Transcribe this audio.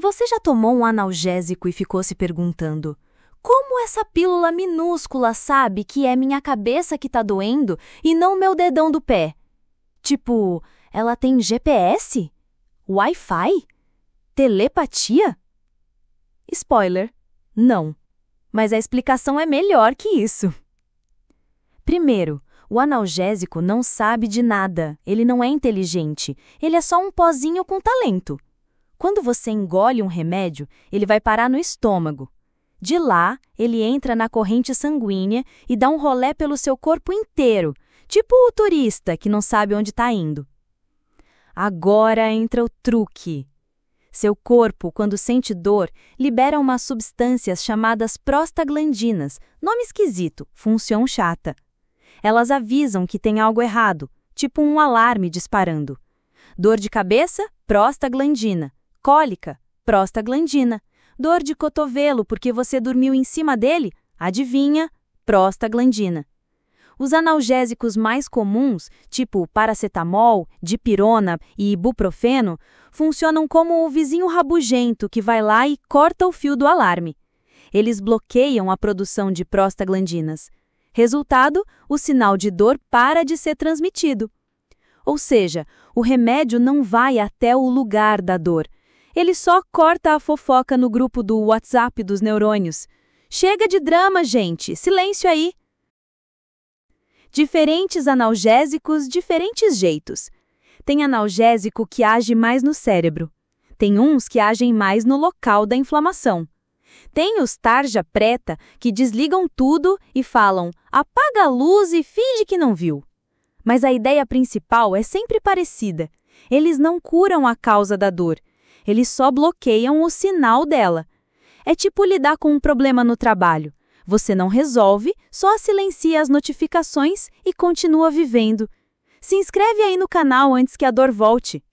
Você já tomou um analgésico e ficou se perguntando: como essa pílula minúscula sabe que é minha cabeça que tá doendo e não meu dedão do pé? Tipo, ela tem GPS? Wi-Fi? Telepatia? Spoiler: não. Mas a explicação é melhor que isso. Primeiro, o analgésico não sabe de nada, ele não é inteligente, ele é só um pozinho com talento. Quando você engole um remédio, ele vai parar no estômago. De lá, ele entra na corrente sanguínea e dá um rolé pelo seu corpo inteiro, tipo o turista que não sabe onde está indo. Agora entra o truque. Seu corpo, quando sente dor, libera umas substâncias chamadas prostaglandinas, nome esquisito, função chata. Elas avisam que tem algo errado, tipo um alarme disparando. Dor de cabeça? Prostaglandina cólica, prostaglandina. Dor de cotovelo porque você dormiu em cima dele, adivinha, prostaglandina. Os analgésicos mais comuns, tipo paracetamol, dipirona e ibuprofeno, funcionam como o vizinho rabugento que vai lá e corta o fio do alarme. Eles bloqueiam a produção de prostaglandinas. Resultado, o sinal de dor para de ser transmitido. Ou seja, o remédio não vai até o lugar da dor, ele só corta a fofoca no grupo do WhatsApp dos neurônios. Chega de drama, gente! Silêncio aí! Diferentes analgésicos, diferentes jeitos. Tem analgésico que age mais no cérebro. Tem uns que agem mais no local da inflamação. Tem os tarja preta que desligam tudo e falam apaga a luz e finge que não viu. Mas a ideia principal é sempre parecida. Eles não curam a causa da dor, eles só bloqueiam o sinal dela. É tipo lidar com um problema no trabalho. Você não resolve, só silencia as notificações e continua vivendo. Se inscreve aí no canal antes que a dor volte.